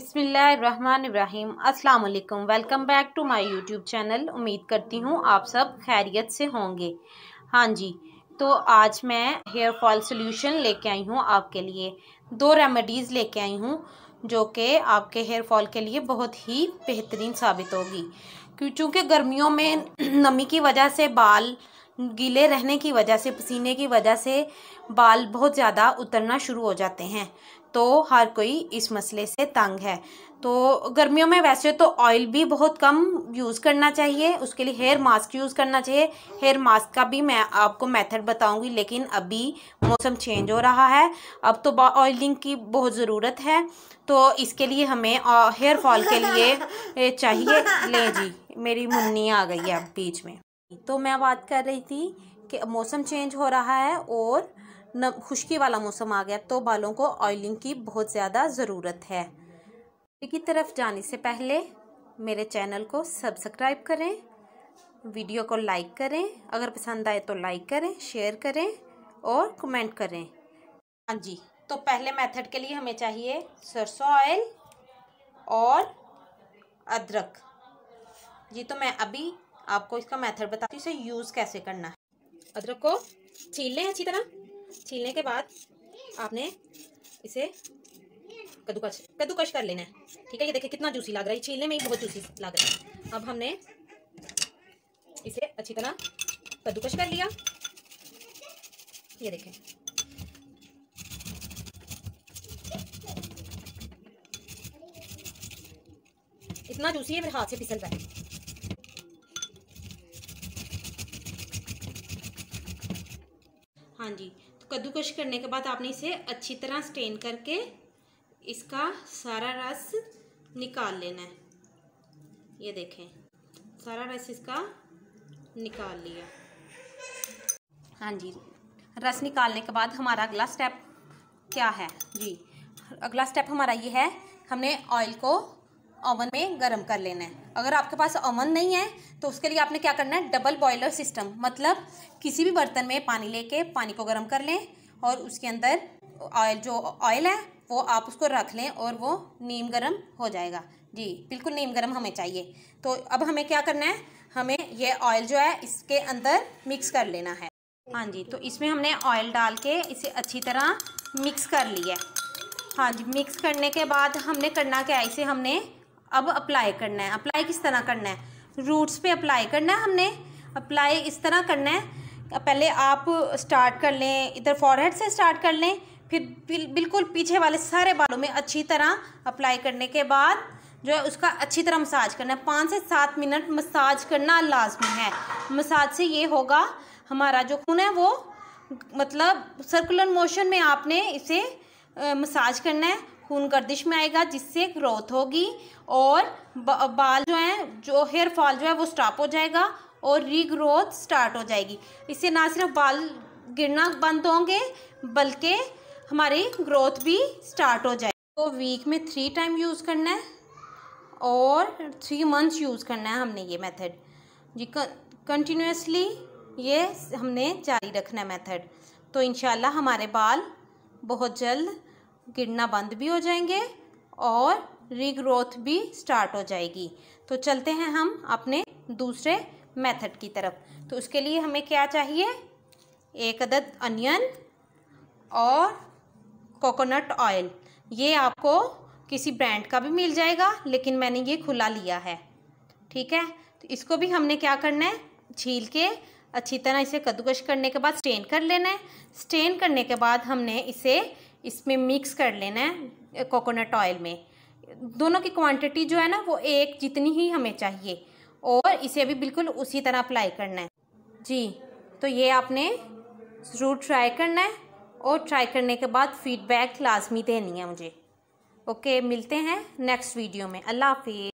Ibrahim Allam welcome back to my YouTube channel उम्मीद करती हूँ आप सब खैरियत से होंगे हाँ जी तो आज मैं हेयर फॉल सोल्यूशन लेके आई हूँ आपके लिए दो रेमेडीज़ लेके आई हूँ जो कि आपके हेयर फॉल के लिए बहुत ही बेहतरीन साबित होगी क्यों चूँकि गर्मियों में नमी की वजह से बाल गीले रहने की वजह से पसीने की वजह से बाल बहुत ज़्यादा उतरना शुरू हो जाते हैं तो हर कोई इस मसले से तंग है तो गर्मियों में वैसे तो ऑयल भी बहुत कम यूज़ करना चाहिए उसके लिए हेयर मास्क यूज़ करना चाहिए हेयर मास्क का भी मैं आपको मेथड बताऊंगी लेकिन अभी मौसम चेंज हो रहा है अब तो ऑयलिंग की बहुत ज़रूरत है तो इसके लिए हमें हेयर फॉल के लिए चाहिए ले जी मेरी मुन्नी आ गई है अब बीच में तो मैं बात कर रही थी कि मौसम चेंज हो रहा है और न खुश्की वाला मौसम आ गया तो बालों को ऑयलिंग की बहुत ज़्यादा ज़रूरत है की तरफ जाने से पहले मेरे चैनल को सब्सक्राइब करें वीडियो को लाइक करें अगर पसंद आए तो लाइक करें शेयर करें और कमेंट करें हाँ जी तो पहले मेथड के लिए हमें चाहिए सरसों ऑयल और अदरक जी तो मैं अभी आपको इसका मेथड बताती हूँ इसे यूज़ कैसे करना है अदरक को छील लें अच्छी तरह छीलने के बाद आपने इसे कद्दूकश कद्दूकश कर लेना है ठीक है ये देखिए कितना जूसी लग रहा है छीलने में ही बहुत जूसी लग रहा है अब हमने इसे अच्छी तरह कद्दूकश कर लिया ये देखें इतना जूसी है मेरे हाथ से फिसल रहा है हाँ जी तो कद्दूकश करने के बाद आपने इसे अच्छी तरह स्टेन करके इसका सारा रस निकाल लेना है ये देखें सारा रस इसका निकाल लिया हाँ जी रस निकालने के बाद हमारा अगला स्टेप क्या है जी अगला स्टेप हमारा ये है हमने ऑयल को ओवन में गर्म कर लेना है अगर आपके पास ओवन नहीं है तो उसके लिए आपने क्या करना है डबल बॉयलर सिस्टम मतलब किसी भी बर्तन में पानी लेके पानी को गर्म कर लें और उसके अंदर ऑयल जो ऑयल है वो आप उसको रख लें और वो नीम गर्म हो जाएगा जी बिल्कुल नीम गर्म हमें चाहिए तो अब हमें क्या करना है हमें ये ऑयल जो है इसके अंदर मिक्स कर लेना है हाँ जी तो इसमें हमने ऑयल डाल के इसे अच्छी तरह मिक्स कर लिया हाँ जी मिक्स करने के बाद हमने करना क्या है इसे हमने अब अप्लाई करना है अप्लाई किस तरह करना है रूट्स पे अप्लाई करना है हमने अप्लाई इस तरह करना है पहले आप स्टार्ट कर लें इधर फॉरहेड से स्टार्ट कर लें फिर बिल, बिल्कुल पीछे वाले सारे बालों में अच्छी तरह अप्लाई करने के बाद जो है उसका अच्छी तरह मसाज करना है पाँच से सात मिनट मसाज करना लाजमी है मसाज से ये होगा हमारा जो खून है वो मतलब सर्कुलर मोशन में आपने इसे मसाज करना है खून गर्दिश में आएगा जिससे ग्रोथ होगी और बाल जो हैं जो हेयर फॉल जो है वो स्टॉप हो जाएगा और रीग्रोथ स्टार्ट हो जाएगी इससे ना सिर्फ बाल गिरना बंद होंगे बल्कि हमारी ग्रोथ भी स्टार्ट हो जाएगी तो वीक में थ्री टाइम यूज़ करना है और थ्री मंथ्स यूज़ करना है हमने ये मेथड जी कंटिन्यूसली ये हमने जारी रखना है मेथड तो इन हमारे बाल बहुत जल्द गिरना बंद भी हो जाएंगे और रीग्रोथ भी स्टार्ट हो जाएगी तो चलते हैं हम अपने दूसरे मेथड की तरफ तो उसके लिए हमें क्या चाहिए एक अदद अनियन और कोकोनट ऑयल ये आपको किसी ब्रांड का भी मिल जाएगा लेकिन मैंने ये खुला लिया है ठीक है तो इसको भी हमने क्या करना है छील के अच्छी तरह इसे कद्दूकश करने के बाद स्टेन कर लेना है स्टेन करने के बाद हमने इसे इसमें मिक्स कर लेना है कोकोनट ऑयल में दोनों की क्वांटिटी जो है ना वो एक जितनी ही हमें चाहिए और इसे भी बिल्कुल उसी तरह अप्लाई करना है जी तो ये आपने ज़रूर ट्राई करना है और ट्राई करने के बाद फ़ीडबैक लाजमी देनी है मुझे ओके मिलते हैं नेक्स्ट वीडियो में अल्लाह हाफि